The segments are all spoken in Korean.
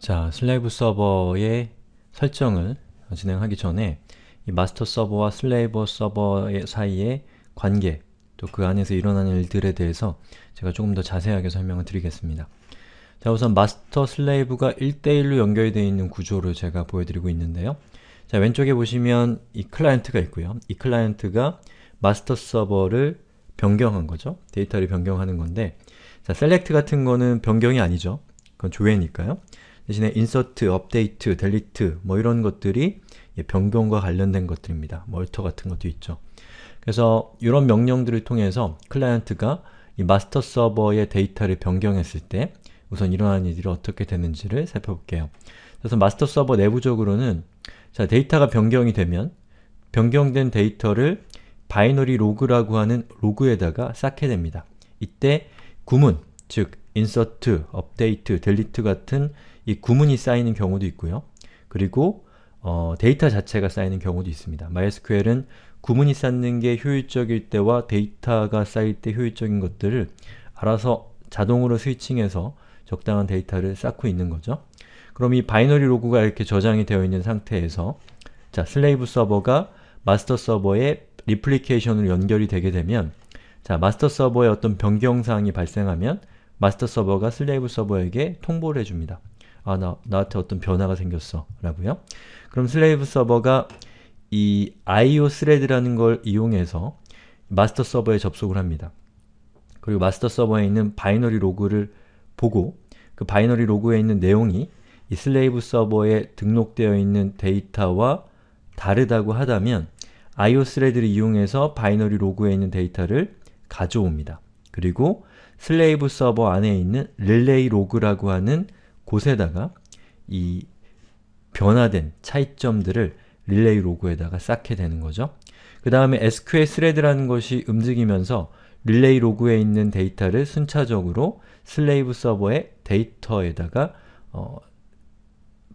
자, 슬레이브 서버의 설정을 진행하기 전에 이 마스터 서버와 슬레이브 서버 사이의 관계 또 그 안에서 일어나는 일들에 대해서 제가 조금 더 자세하게 설명을 드리겠습니다. 자 우선 마스터 슬레이브가 1대1로 연결 되어 있는 구조를 제가 보여드리고 있는데요. 자 왼쪽에 보시면 이 클라이언트가 있고요. 이 클라이언트가 마스터 서버를 변경한 거죠. 데이터를 변경하는 건데 자 셀렉트 같은 거는 변경이 아니죠. 그건 조회니까요. 대신에 인서트, 업데이트, 델리트 뭐 이런 것들이 변경과 관련된 것들입니다. 멀터 뭐 같은 것도 있죠. 그래서 이런 명령들을 통해서 클라이언트가 이 마스터 서버의 데이터를 변경했을 때 우선 일어나는 일들이 어떻게 되는지를 살펴볼게요. 그래서 마스터 서버 내부적으로는 자 데이터가 변경이 되면 변경된 데이터를 바이너리 로그라고 하는 로그에다가 쌓게 됩니다. 이때 구문, 즉 insert, update, delete 같은 이 구문이 쌓이는 경우도 있고요. 그리고 어, 데이터 자체가 쌓이는 경우도 있습니다. MySQL은 구문이 쌓는 게 효율적일 때와 데이터가 쌓일 때 효율적인 것들을 알아서 자동으로 스위칭해서 적당한 데이터를 쌓고 있는 거죠. 그럼 이 바이너리 로그가 이렇게 저장이 되어 있는 상태에서 자, 슬레이브 서버가 마스터 서버에 리플리케이션으로 연결이 되게 되면 자, 마스터 서버에 어떤 변경사항이 발생하면 마스터 서버가 슬레이브 서버에게 통보를 해줍니다. 아, 나, 나한테 어떤 변화가 생겼어. 라고요. 그럼 슬레이브 서버가 이 IO 스레드라는 걸 이용해서 마스터 서버에 접속을 합니다. 그리고 마스터 서버에 있는 바이너리 로그를 보고 그 바이너리 로그에 있는 내용이 이 슬레이브 서버에 등록되어 있는 데이터와 다르다고 하다면 IO 스레드를 이용해서 바이너리 로그에 있는 데이터를 가져옵니다. 그리고 슬레이브 서버 안에 있는 릴레이 로그라고 하는 곳에다가 이 변화된 차이점들을 릴레이 로그에다가 쌓게 되는 거죠. 그 다음에 SQL 스레드라는 것이 움직이면서 릴레이 로그에 있는 데이터를 순차적으로 슬레이브 서버의 데이터에다가 어,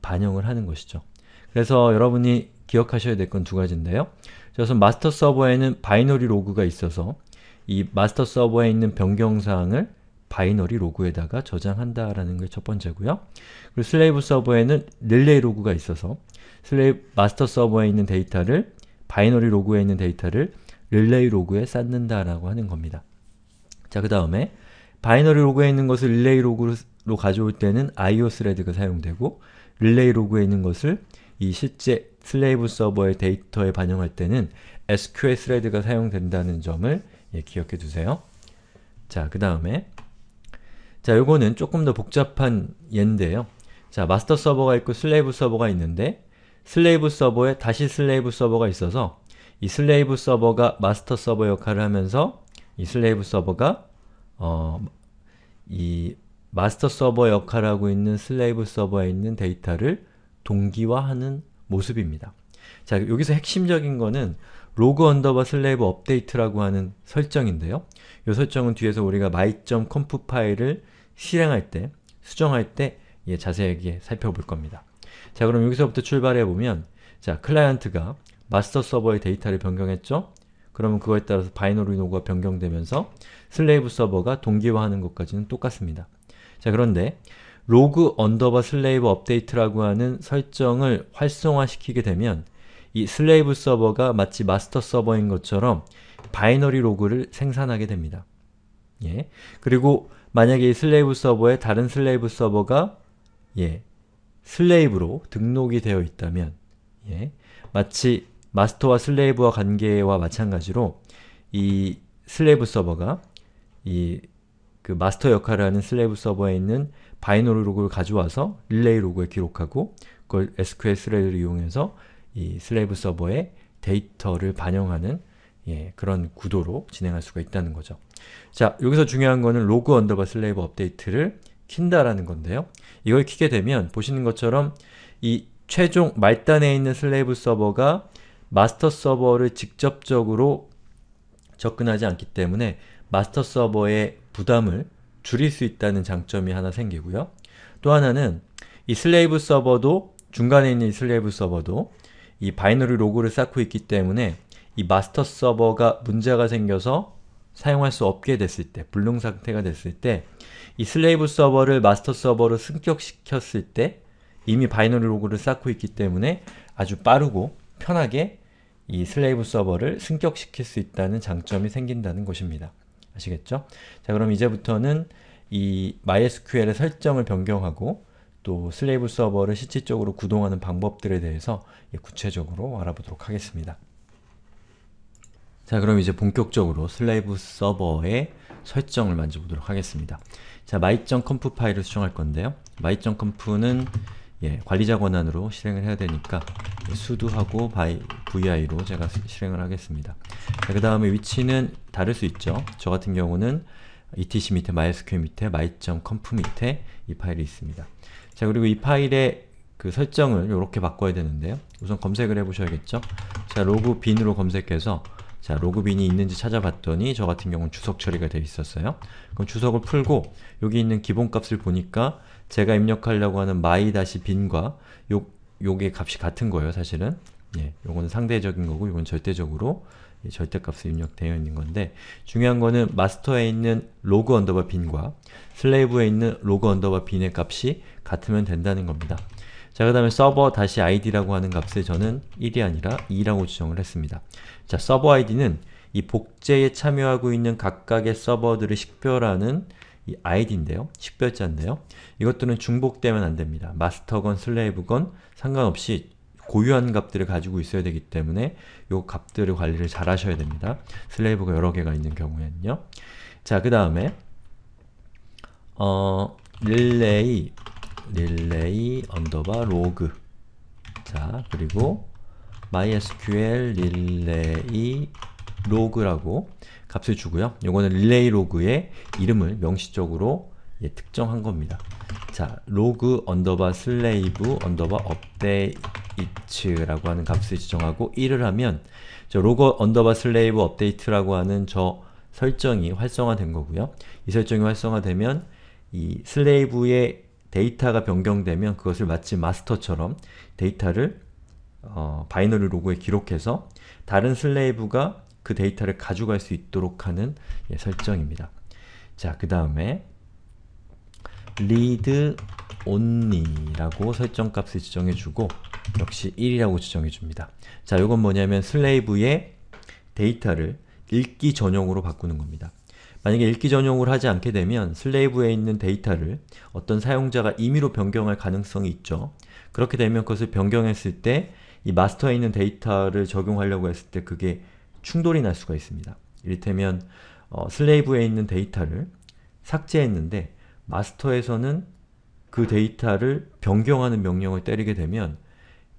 반영을 하는 것이죠. 그래서 여러분이 기억하셔야 될 건 두 가지인데요. 그래서 마스터 서버에는 바이너리 로그가 있어서 이 마스터 서버에 있는 변경사항을 바이너리 로그에다가 저장한다라는 게 첫 번째고요. 그리고 슬레이브 서버에는 릴레이 로그가 있어서 슬레이브 마스터 서버에 있는 데이터를 바이너리 로그에 있는 데이터를 릴레이 로그에 쌓는다라고 하는 겁니다. 자, 그 다음에 바이너리 로그에 있는 것을 릴레이 로그로 가져올 때는 IO 스레드가 사용되고 릴레이 로그에 있는 것을 이 실제 슬레이브 서버의 데이터에 반영할 때는 SQL 스레드가 사용된다는 점을 예, 기억해 두세요. 자, 그 다음에 자, 요거는 조금 더 복잡한 예인데요. 자, 마스터 서버가 있고 슬레이브 서버가 있는데 슬레이브 서버에 다시 슬레이브 서버가 있어서 이 슬레이브 서버가 마스터 서버 역할을 하면서 이 슬레이브 서버가 어, 이 마스터 서버 역할 하고 있는 슬레이브 서버에 있는 데이터를 동기화하는 모습입니다. 자, 여기서 핵심적인 거는 로그 언더바 슬레이브 업데이트라고 하는 설정인데요. 이 설정은 뒤에서 우리가 my.conf 파일을 실행할 때, 수정할 때 예, 자세하게 살펴볼 겁니다. 자 그럼 여기서부터 출발해보면 자 클라이언트가 마스터 서버의 데이터를 변경했죠? 그러면 그거에 따라서 바이너리 노가 변경되면서 슬레이브 서버가 동기화하는 것까지는 똑같습니다. 자 그런데 로그 언더바 슬레이브 업데이트라고 하는 설정을 활성화시키게 되면 이 슬레이브 서버가 마치 마스터 서버인 것처럼 바이너리 로그를 생산하게 됩니다. 예. 그리고 만약에 이 슬레이브 서버에 다른 슬레이브 서버가 예, 슬레이브로 등록이 되어 있다면 예, 마치 마스터와 슬레이브와 관계와 마찬가지로 이 슬레이브 서버가 이 그 마스터 역할을 하는 슬레이브 서버에 있는 바이너리 로그를 가져와서 릴레이 로그에 기록하고 그걸 SQL 스레드를 이용해서 이 슬레이브 서버에 데이터를 반영하는 예, 그런 구도로 진행할 수가 있다는 거죠. 자, 여기서 중요한 거는 로그 언더바 슬레이브 업데이트를 킨다라는 건데요. 이걸 키게 되면 보시는 것처럼 이 최종 말단에 있는 슬레이브 서버가 마스터 서버를 직접적으로 접근하지 않기 때문에 마스터 서버의 부담을 줄일 수 있다는 장점이 하나 생기고요. 또 하나는 이 슬레이브 서버도 중간에 있는 슬레이브 서버도 이 바이너리 로그를 쌓고 있기 때문에 이 마스터 서버가 문제가 생겨서 사용할 수 없게 됐을 때, 불능 상태가 됐을 때 이 슬레이브 서버를 마스터 서버로 승격시켰을 때 이미 바이너리 로그를 쌓고 있기 때문에 아주 빠르고 편하게 이 슬레이브 서버를 승격시킬 수 있다는 장점이 생긴다는 것입니다. 아시겠죠? 자 그럼 이제부터는 이 MySQL의 설정을 변경하고 또 슬레이브 서버를 실질적으로 구동하는 방법들에 대해서 구체적으로 알아보도록 하겠습니다. 자 그럼 이제 본격적으로 슬레이브 서버의 설정을 만져보도록 하겠습니다. 자 my.conf 파일을 수정할 건데요. my.conf는 예, 관리자 권한으로 실행을 해야 되니까 s u d 하고 vi로 제가 실행을 하겠습니다. 그 다음에 위치는 다를 수 있죠. 저 같은 경우는 etc 밑에 mysql 밑에 my.conf 밑에 이 파일이 있습니다. 자 그리고 이 파일의 그 설정을 이렇게 바꿔야 되는데요. 우선 검색을 해보셔야겠죠? 자 로그 빈으로 검색해서 자 로그 빈이 있는지 찾아봤더니 저 같은 경우는 주석 처리가 되어 있었어요. 그럼 주석을 풀고 여기 있는 기본값을 보니까 제가 입력하려고 하는 my-bin과 요, 요게 값이 같은 거예요 사실은. 예, 요거 상대적인 거고 요건 절대적으로 절대값이 입력되어 있는 건데 중요한 거는 마스터에 있는 로그 언더바 빈과 슬레이브에 있는 로그 언더바 빈의 값이 같으면 된다는 겁니다. 자, 그 다음에 서버 다시 id라고 하는 값을 저는 1이 아니라 2라고 지정을 했습니다. 자, 서버 id는 이 복제에 참여하고 있는 각각의 서버들을 식별하는 이 id인데요. 식별자인데요. 이것들은 중복되면 안됩니다. 마스터건 슬레이브건 상관없이 고유한 값들을 가지고 있어야 되기 때문에 이 값들을 관리를 잘 하셔야 됩니다. 슬레이브가 여러 개가 있는 경우에는요. 자, 그 다음에 어, 릴레이 릴레이 언더바 로그 자, 그리고 mysql 릴레이 로그라고 값을 주고요. 요거는 릴레이 로그의 이름을 명시적으로 예, 특정한 겁니다. 자, 로그 언더바 슬레이브 언더바 업데이트 it라고 하는 값을 지정하고 1을 하면 저 로거 언더바 슬레이브 업데이트라고 하는 저 설정이 활성화된 거고요. 이 설정이 활성화되면 이 슬레이브의 데이터가 변경되면 그것을 마치 마스터처럼 데이터를 어, 바이너리 로그에 기록해서 다른 슬레이브가 그 데이터를 가져갈 수 있도록 하는 예, 설정입니다. 자, 그 다음에 read only라고 설정값을 지정해주고 역시 1이라고 지정해 줍니다. 자, 이건 뭐냐면 슬레이브의 데이터를 읽기 전용으로 바꾸는 겁니다. 만약에 읽기 전용을 하지 않게 되면 슬레이브에 있는 데이터를 어떤 사용자가 임의로 변경할 가능성이 있죠. 그렇게 되면 그것을 변경했을 때 이 마스터에 있는 데이터를 적용하려고 했을 때 그게 충돌이 날 수가 있습니다. 이를테면 어, 슬레이브에 있는 데이터를 삭제했는데 마스터에서는 그 데이터를 변경하는 명령을 때리게 되면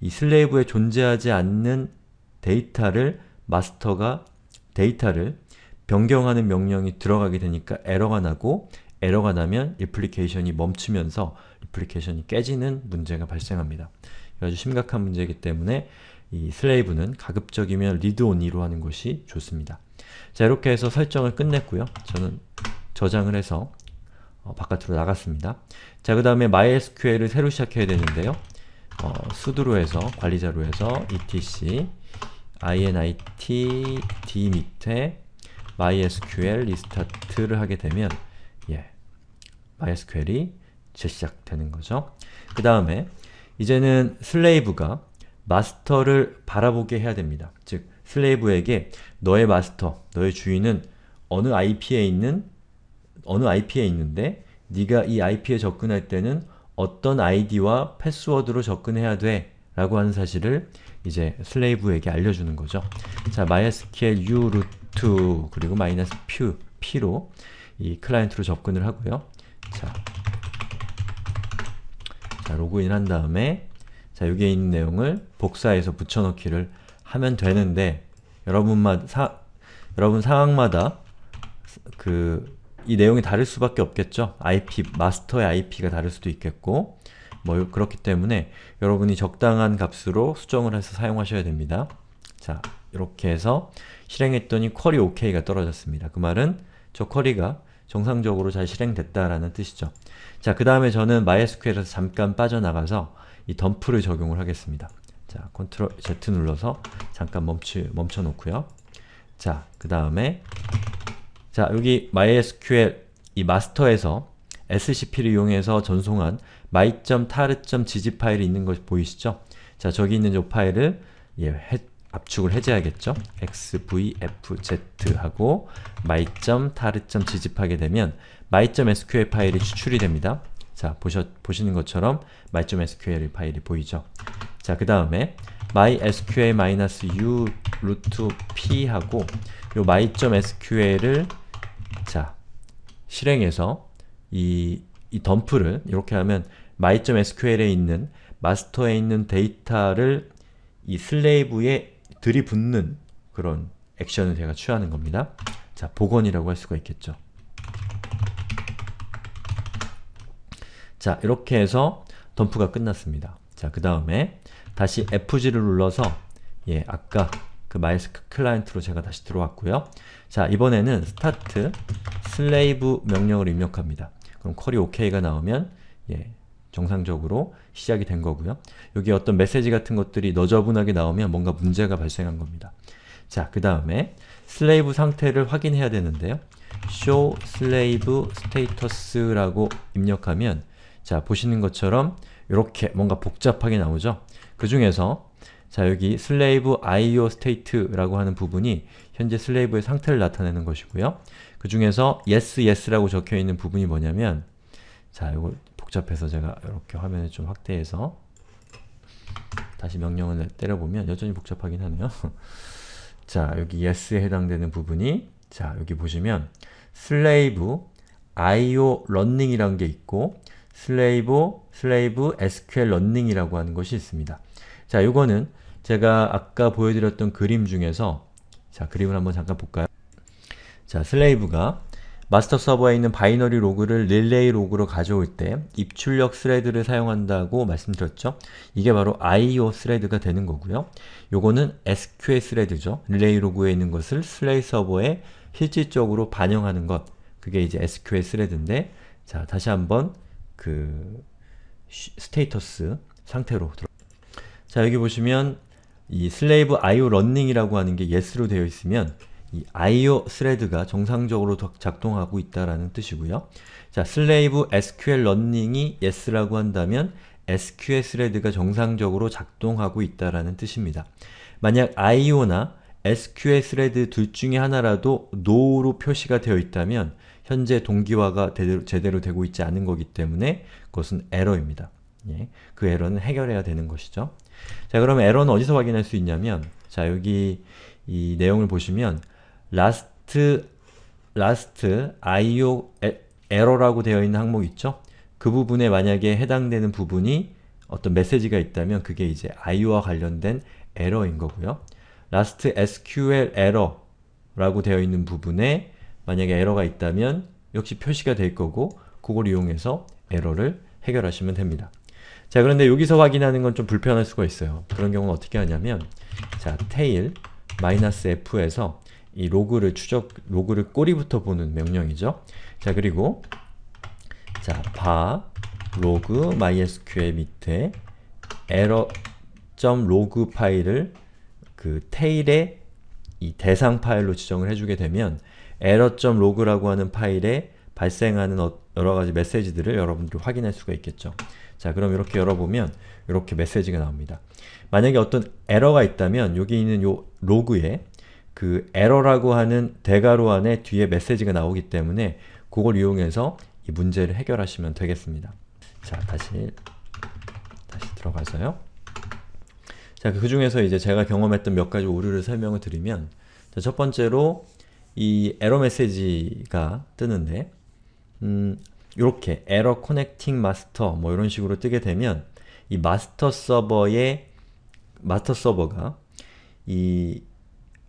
이 슬레이브에 존재하지 않는 데이터를 마스터가 데이터를 변경하는 명령이 들어가게 되니까 에러가 나고 에러가 나면 리플리케이션이 멈추면서 리플리케이션이 깨지는 문제가 발생합니다. 아주 심각한 문제이기 때문에 이 슬레이브는 가급적이면 리드온이로 하는 것이 좋습니다. 자 이렇게 해서 설정을 끝냈고요. 저는 저장을 해서 어, 바깥으로 나갔습니다. 자그 다음에 MySQL을 새로 시작해야 되는데요. 어, 수두로 해서 관리자로 해서 etc init d 밑에 mysql 리스타트를 하게 되면 예, mysql이 재시작되는 거죠. 그 다음에 이제는 슬레이브가 마스터를 바라보게 해야 됩니다. 즉, 슬레이브에게 너의 마스터, 너의 주인은 어느 IP에 있는 어느 IP에 있는데 네가 이 IP에 접근할 때는 어떤 아이디와 패스워드로 접근해야 돼 라고 하는 사실을 이제 슬레이브에게 알려주는 거죠. 자, mysql u root 그리고 마이너스 p p로 이 클라이언트로 접근을 하고요. 자, 자 로그인 한 다음에 자, 여기에 있는 내용을 복사해서 붙여넣기를 하면 되는데 여러분마 사, 여러분 상황마다 그이 내용이 다를 수밖에 없겠죠. IP, 마스터의 IP가 다를 수도 있겠고 뭐 그렇기 때문에 여러분이 적당한 값으로 수정을 해서 사용하셔야 됩니다. 자, 이렇게 해서 실행했더니 쿼리 OK가 떨어졌습니다. 그 말은 저 쿼리가 정상적으로 잘 실행됐다라는 뜻이죠. 자, 그 다음에 저는 MySQL에서 잠깐 빠져나가서 이 덤프를 적용을 하겠습니다. 자, Ctrl Z 눌러서 잠깐 멈추, 멈춰놓고요. 자, 그 다음에 자, 여기 MySQL 이 마스터에서 SCP를 이용해서 전송한 my.tar.gz 파일이 있는 것이 보이시죠? 자, 저기 있는 이 파일을 예, 해, 압축을 해제하겠죠 xvfz 하고 my.tar.gz 하게 되면 my.sql 파일이 추출이 됩니다. 자, 보셔, 보시는 것처럼 my.sql 파일이 보이죠. 자, 그 다음에 mysql-u root p 하고 요 my.sql을 자, 실행해서 이, 이 덤프를 이렇게 하면 my.sql에 있는 마스터에 있는 데이터를 이 슬레이브에 들이붓는 그런 액션을 제가 취하는 겁니다. 자, 복원이라고 할 수가 있겠죠. 자, 이렇게 해서 덤프가 끝났습니다. 자, 그 다음에 다시 F0를 눌러서 예, 아까 그 마이스크 클라이언트로 제가 다시 들어왔고요. 자, 이번에는 스타트 슬레이브 명령을 입력합니다. 그럼 쿼리 OK가 나오면 예, 정상적으로 시작이 된 거고요. 여기 어떤 메시지 같은 것들이 너저분하게 나오면 뭔가 문제가 발생한 겁니다. 자, 그 다음에 슬레이브 상태를 확인해야 되는데요. show slave status라고 입력하면 자, 보시는 것처럼 이렇게 뭔가 복잡하게 나오죠? 그 중에서 자 여기 slave io state라고 하는 부분이 현재 slave의 상태를 나타내는 것이고요. 그 중에서 yes, yes라고 적혀있는 부분이 뭐냐면 자, 이거 복잡해서 제가 이렇게 화면을 좀 확대해서 다시 명령을 때려보면 여전히 복잡하긴 하네요. 자, 여기 yes에 해당되는 부분이 자, 여기 보시면 slave io running이란 게 있고 slave, slave sql running이라고 하는 것이 있습니다. 자, 요거는 제가 아까 보여드렸던 그림 중에서 자, 그림을 한번 잠깐 볼까요? 자, 슬레이브가 마스터 서버에 있는 바이너리 로그를 릴레이 로그로 가져올 때 입출력 스레드를 사용한다고 말씀드렸죠? 이게 바로 IO 스레드가 되는 거고요. 요거는 SQL 스레드죠. 릴레이 로그에 있는 것을 슬레이 서버에 실질적으로 반영하는 것 그게 이제 SQL 스레드인데 자, 다시 한번 그 스테이터스 상태로 들어 자 여기 보시면 이 슬레이브 IO 런닝이라고 하는 게 yes로 되어 있으면 이 IO 스레드가 정상적으로 작동하고 있다라는 뜻이고요. 자, 슬레이브 SQL 런닝이 yes라고 한다면 SQL 스레드가 정상적으로 작동하고 있다라는 뜻입니다. 만약 IO나 SQL 스레드 둘 중에 하나라도 no로 표시가 되어 있다면 현재 동기화가 제대로, 제대로 되고 있지 않은 거기 때문에 그것은 에러입니다. 예, 그 에러는 해결해야 되는 것이죠. 자, 그럼 에러는 어디서 확인할 수 있냐면 자, 여기 이 내용을 보시면 last last io 에러라고 되어 있는 항목 있죠? 그 부분에 만약에 해당되는 부분이 어떤 메시지가 있다면 그게 이제 IO와 관련된 에러인 거고요. last sql 에러라고 되어 있는 부분에 만약에 에러가 있다면 역시 표시가 될 거고 그걸 이용해서 에러를 해결하시면 됩니다. 자 그런데 여기서 확인하는 건 좀 불편할 수가 있어요. 그런 경우는 어떻게 하냐면 자 tail -f에서 이 로그를 추적, 로그를 꼬리부터 보는 명령이죠. 자 그리고 자 bar log mysql 밑에 error.log 파일을 그 테일의 이 대상 파일로 지정을 해주게 되면 error.log라고 하는 파일에 발생하는 어, 여러가지 메시지들을 여러분들이 확인할 수가 있겠죠. 자 그럼 이렇게 열어보면 이렇게 메시지가 나옵니다. 만약에 어떤 에러가 있다면 여기 있는 요 로그에 그 에러라고 하는 대괄호 안에 뒤에 메시지가 나오기 때문에 그걸 이용해서 이 문제를 해결하시면 되겠습니다. 자 다시 다시 들어가서요. 자, 그 중에서 이제 제가 경험했던 몇 가지 오류를 설명을 드리면 자, 첫 번째로 이 에러 메시지가 뜨는데 음, 이렇게 에러 커넥팅 마스터 뭐 이런 식으로 뜨게 되면 이 마스터 서버의 마스터 서버가 이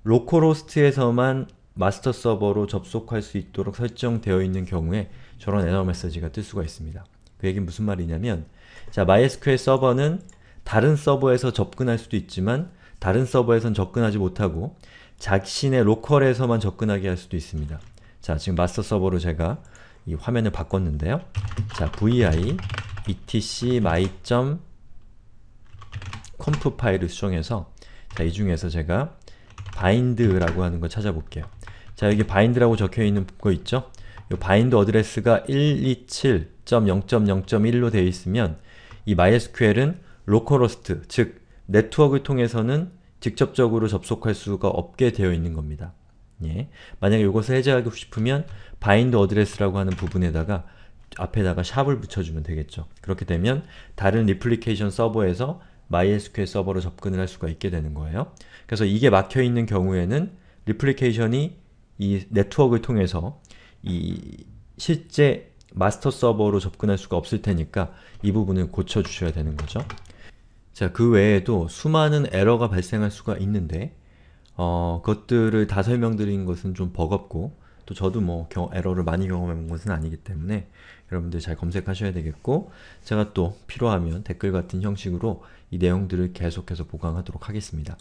로컬호스트에서만 마스터 서버로 접속할 수 있도록 설정되어 있는 경우에 저런 에러 메시지가 뜰 수가 있습니다. 그 얘기는 무슨 말이냐면 자, MySQL 서버는 다른 서버에서 접근할 수도 있지만 다른 서버에선 접근하지 못하고 자신의 로컬에서만 접근하게 할 수도 있습니다. 자, 지금 마스터 서버로 제가 이 화면을 바꿨는데요. 자, vi etc my.conf 파일을 수정해서 자, 이 중에서 제가 bind라고 하는 거 찾아볼게요. 자, 여기 bind라고 적혀 있는 거 있죠? 이 bind 어드레스가 127.0.0.1로 되어 있으면 이 MySQL은 로컬 호스트, 즉 네트워크를 통해서는 직접적으로 접속할 수가 없게 되어 있는 겁니다. 예. 만약에 이것을 해제하고 싶으면 bind address라고 하는 부분에다가 앞에다가 샵을 붙여주면 되겠죠. 그렇게 되면 다른 리플리케이션 서버에서 MySQL 서버로 접근을 할 수가 있게 되는 거예요. 그래서 이게 막혀있는 경우에는 리플리케이션이 이 네트워크를 통해서 이 실제 마스터 서버로 접근할 수가 없을 테니까 이 부분을 고쳐주셔야 되는 거죠. 자, 그 외에도 수많은 에러가 발생할 수가 있는데 어, 그것들을 다 설명드린 것은 좀 버겁고 또 저도 뭐 겨, 에러를 많이 경험해 본 것은 아니기 때문에 여러분들 잘 검색하셔야 되겠고 제가 또 필요하면 댓글 같은 형식으로 이 내용들을 계속해서 보강하도록 하겠습니다.